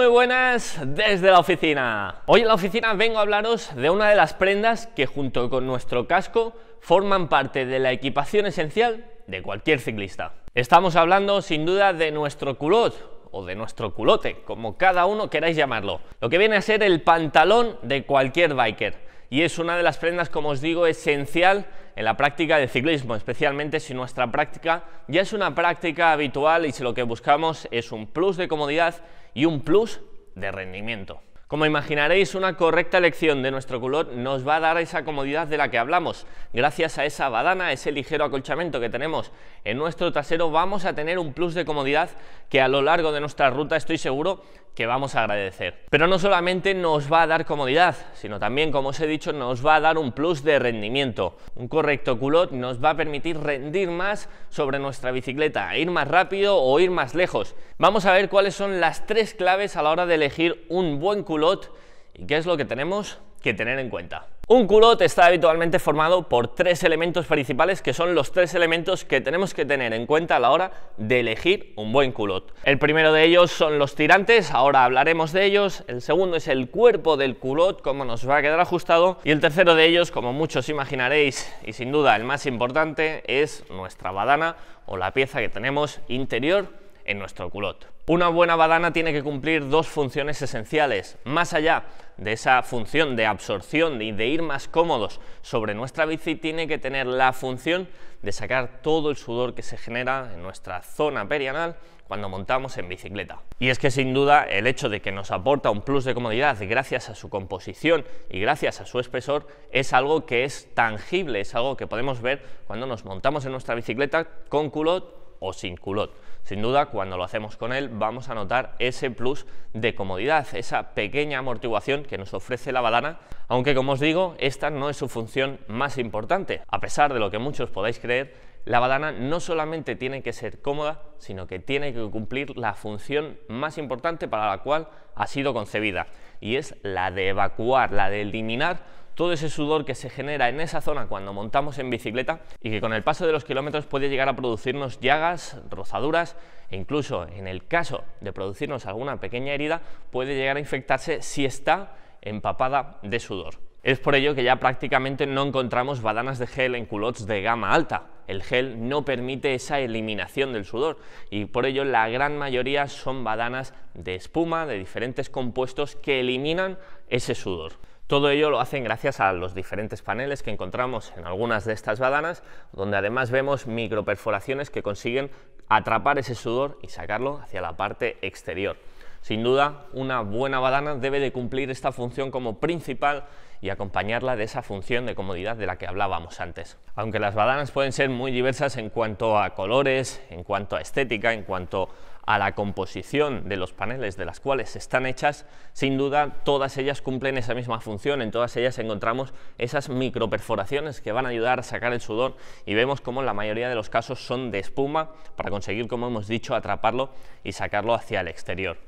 muy buenas desde la oficina. Hoy en la oficina vengo a hablaros de una de las prendas que junto con nuestro casco forman parte de la equipación esencial de cualquier ciclista. Estamos hablando sin duda de nuestro culot o de nuestro culote, como cada uno queráis llamarlo, lo que viene a ser el pantalón de cualquier biker y es una de las prendas, como os digo, esencial en la práctica de ciclismo, especialmente si nuestra práctica ya es una práctica habitual y si lo que buscamos es un plus de comodidad y un plus de rendimiento. Como imaginaréis, una correcta elección de nuestro color nos va a dar esa comodidad de la que hablamos. Gracias a esa badana, ese ligero acolchamiento que tenemos en nuestro trasero, vamos a tener un plus de comodidad que a lo largo de nuestra ruta estoy seguro que vamos a agradecer. Pero no solamente nos va a dar comodidad, sino también, como os he dicho, nos va a dar un plus de rendimiento. Un correcto culot nos va a permitir rendir más sobre nuestra bicicleta, ir más rápido o ir más lejos. Vamos a ver cuáles son las tres claves a la hora de elegir un buen culot y qué es lo que tenemos que tener en cuenta. Un culot está habitualmente formado por tres elementos principales que son los tres elementos que tenemos que tener en cuenta a la hora de elegir un buen culot. El primero de ellos son los tirantes, ahora hablaremos de ellos. El segundo es el cuerpo del culot, cómo nos va a quedar ajustado. Y el tercero de ellos, como muchos imaginaréis, y sin duda el más importante, es nuestra badana o la pieza que tenemos interior en nuestro culot. Una buena badana tiene que cumplir dos funciones esenciales. Más allá de esa función de absorción y de ir más cómodos sobre nuestra bici, tiene que tener la función de sacar todo el sudor que se genera en nuestra zona perianal cuando montamos en bicicleta. Y es que sin duda el hecho de que nos aporta un plus de comodidad gracias a su composición y gracias a su espesor es algo que es tangible, es algo que podemos ver cuando nos montamos en nuestra bicicleta con culot o sin culot. Sin duda, cuando lo hacemos con él, vamos a notar ese plus de comodidad, esa pequeña amortiguación que nos ofrece la badana, aunque como os digo, esta no es su función más importante. A pesar de lo que muchos podáis creer, la badana no solamente tiene que ser cómoda, sino que tiene que cumplir la función más importante para la cual ha sido concebida, y es la de evacuar, la de eliminar todo ese sudor que se genera en esa zona cuando montamos en bicicleta y que con el paso de los kilómetros puede llegar a producirnos llagas, rozaduras e incluso en el caso de producirnos alguna pequeña herida puede llegar a infectarse si está empapada de sudor. Es por ello que ya prácticamente no encontramos badanas de gel en culottes de gama alta. El gel no permite esa eliminación del sudor y por ello la gran mayoría son badanas de espuma, de diferentes compuestos que eliminan ese sudor. Todo ello lo hacen gracias a los diferentes paneles que encontramos en algunas de estas badanas, donde además vemos microperforaciones que consiguen atrapar ese sudor y sacarlo hacia la parte exterior. Sin duda, una buena badana debe de cumplir esta función como principal y acompañarla de esa función de comodidad de la que hablábamos antes. Aunque las badanas pueden ser muy diversas en cuanto a colores, en cuanto a estética, en cuanto a la composición de los paneles de las cuales están hechas, sin duda todas ellas cumplen esa misma función, en todas ellas encontramos esas microperforaciones que van a ayudar a sacar el sudor y vemos cómo en la mayoría de los casos son de espuma para conseguir, como hemos dicho, atraparlo y sacarlo hacia el exterior.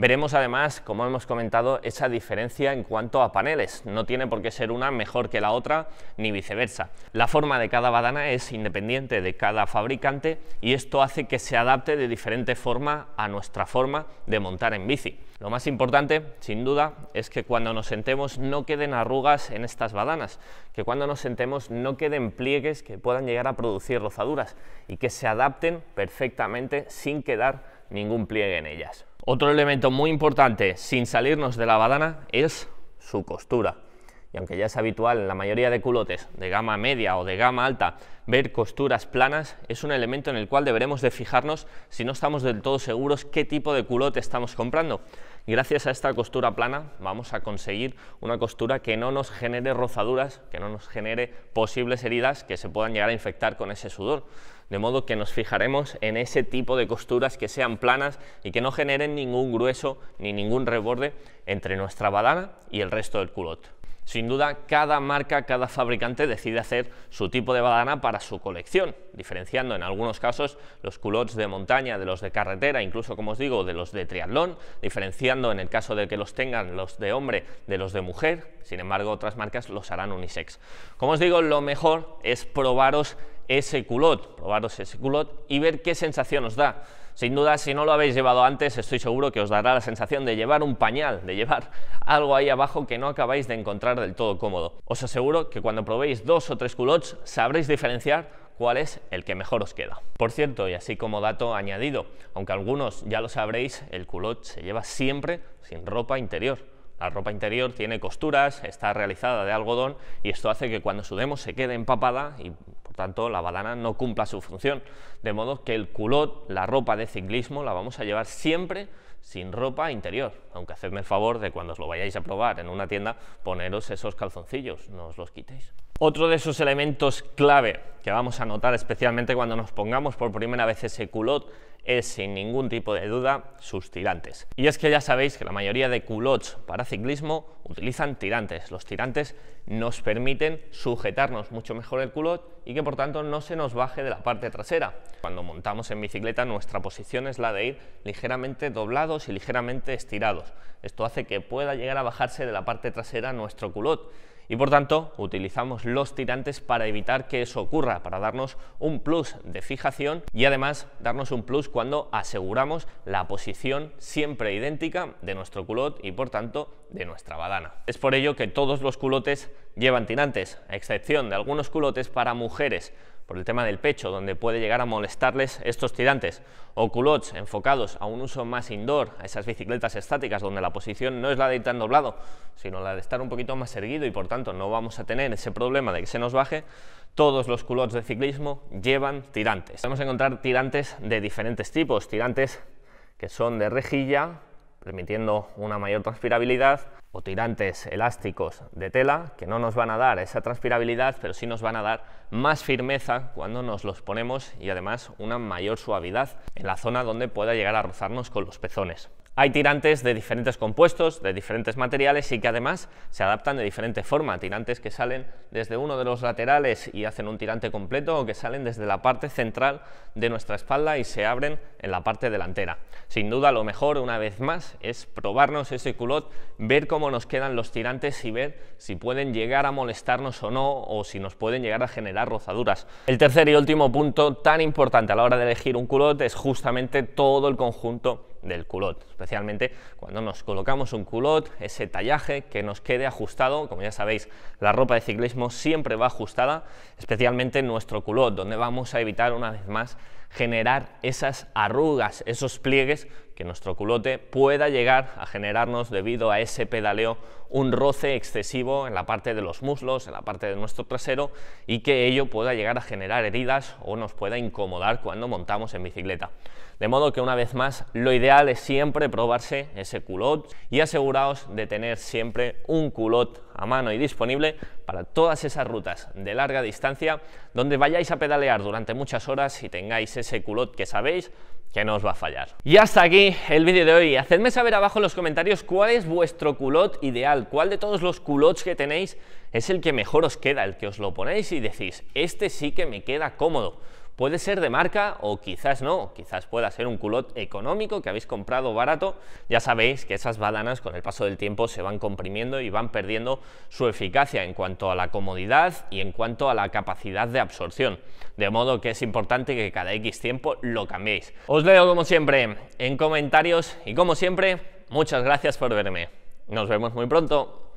Veremos además, como hemos comentado, esa diferencia en cuanto a paneles. No tiene por qué ser una mejor que la otra, ni viceversa. La forma de cada badana es independiente de cada fabricante y esto hace que se adapte de diferente forma a nuestra forma de montar en bici. Lo más importante, sin duda, es que cuando nos sentemos no queden arrugas en estas badanas, que cuando nos sentemos no queden pliegues que puedan llegar a producir rozaduras y que se adapten perfectamente sin quedar ningún pliegue en ellas. Otro elemento muy importante, sin salirnos de la badana, es su costura. Y aunque ya es habitual en la mayoría de culotes de gama media o de gama alta ver costuras planas, es un elemento en el cual deberemos de fijarnos si no estamos del todo seguros qué tipo de culote estamos comprando. Gracias a esta costura plana vamos a conseguir una costura que no nos genere rozaduras, que no nos genere posibles heridas que se puedan llegar a infectar con ese sudor. De modo que nos fijaremos en ese tipo de costuras que sean planas y que no generen ningún grueso ni ningún reborde entre nuestra badana y el resto del culot. Sin duda, cada marca, cada fabricante decide hacer su tipo de badana para su colección, diferenciando en algunos casos los culottes de montaña de los de carretera, incluso, como os digo, de los de triatlón, diferenciando en el caso de que los tengan los de hombre de los de mujer, sin embargo, otras marcas los harán unisex. Como os digo, lo mejor es probaros ese culot, probaros ese culot y ver qué sensación os da. Sin duda, si no lo habéis llevado antes, estoy seguro que os dará la sensación de llevar un pañal, de llevar algo ahí abajo que no acabáis de encontrar del todo cómodo. Os aseguro que cuando probéis dos o tres culottes sabréis diferenciar cuál es el que mejor os queda. Por cierto, y así como dato añadido, aunque algunos ya lo sabréis, el culot se lleva siempre sin ropa interior. La ropa interior tiene costuras, está realizada de algodón y esto hace que cuando sudemos se quede empapada y tanto la badana no cumpla su función. De modo que el culot, la ropa de ciclismo, la vamos a llevar siempre sin ropa interior, aunque hacedme el favor de cuando os lo vayáis a probar en una tienda, poneros esos calzoncillos, no os los quitéis. Otro de esos elementos clave que vamos a notar especialmente cuando nos pongamos por primera vez ese culot es sin ningún tipo de duda sus tirantes. Y es que ya sabéis que la mayoría de culots para ciclismo utilizan tirantes. Los tirantes nos permiten sujetarnos mucho mejor el culot y que por tanto no se nos baje de la parte trasera. Cuando montamos en bicicleta nuestra posición es la de ir ligeramente doblados y ligeramente estirados. Esto hace que pueda llegar a bajarse de la parte trasera nuestro culot y por tanto utilizamos los tirantes para evitar que eso ocurra, para darnos un plus de fijación y además darnos un plus cuando aseguramos la posición siempre idéntica de nuestro culot y por tanto de nuestra badana. Es por ello que todos los culotes llevan tirantes, a excepción de algunos culotes para mujeres por el tema del pecho, donde puede llegar a molestarles estos tirantes, o culottes enfocados a un uso más indoor, a esas bicicletas estáticas, donde la posición no es la de ir tan doblado, sino la de estar un poquito más erguido y por tanto no vamos a tener ese problema de que se nos baje, todos los culottes de ciclismo llevan tirantes. a encontrar tirantes de diferentes tipos, tirantes que son de rejilla, permitiendo una mayor transpirabilidad, o tirantes elásticos de tela, que no nos van a dar esa transpirabilidad, pero sí nos van a dar más firmeza cuando nos los ponemos y además una mayor suavidad en la zona donde pueda llegar a rozarnos con los pezones. Hay tirantes de diferentes compuestos, de diferentes materiales y que además se adaptan de diferente forma. Tirantes que salen desde uno de los laterales y hacen un tirante completo o que salen desde la parte central de nuestra espalda y se abren en la parte delantera. Sin duda lo mejor una vez más es probarnos ese culot, ver cómo nos quedan los tirantes y ver si pueden llegar a molestarnos o no o si nos pueden llegar a generar rozaduras. El tercer y último punto tan importante a la hora de elegir un culot es justamente todo el conjunto del culot, especialmente cuando nos colocamos un culot, ese tallaje que nos quede ajustado, como ya sabéis, la ropa de ciclismo siempre va ajustada, especialmente nuestro culot, donde vamos a evitar una vez más generar esas arrugas, esos pliegues que nuestro culote pueda llegar a generarnos debido a ese pedaleo un roce excesivo en la parte de los muslos, en la parte de nuestro trasero y que ello pueda llegar a generar heridas o nos pueda incomodar cuando montamos en bicicleta. De modo que una vez más lo ideal es siempre probarse ese culot y aseguraos de tener siempre un culot a mano y disponible para todas esas rutas de larga distancia donde vayáis a pedalear durante muchas horas y tengáis ese culot que sabéis que no os va a fallar. Y hasta aquí el vídeo de hoy. Hacedme saber abajo en los comentarios cuál es vuestro culot ideal, cuál de todos los culots que tenéis es el que mejor os queda, el que os lo ponéis y decís, este sí que me queda cómodo. Puede ser de marca o quizás no, quizás pueda ser un culot económico que habéis comprado barato. Ya sabéis que esas badanas con el paso del tiempo se van comprimiendo y van perdiendo su eficacia en cuanto a la comodidad y en cuanto a la capacidad de absorción. De modo que es importante que cada X tiempo lo cambiéis. Os leo como siempre en comentarios y como siempre, muchas gracias por verme. Nos vemos muy pronto.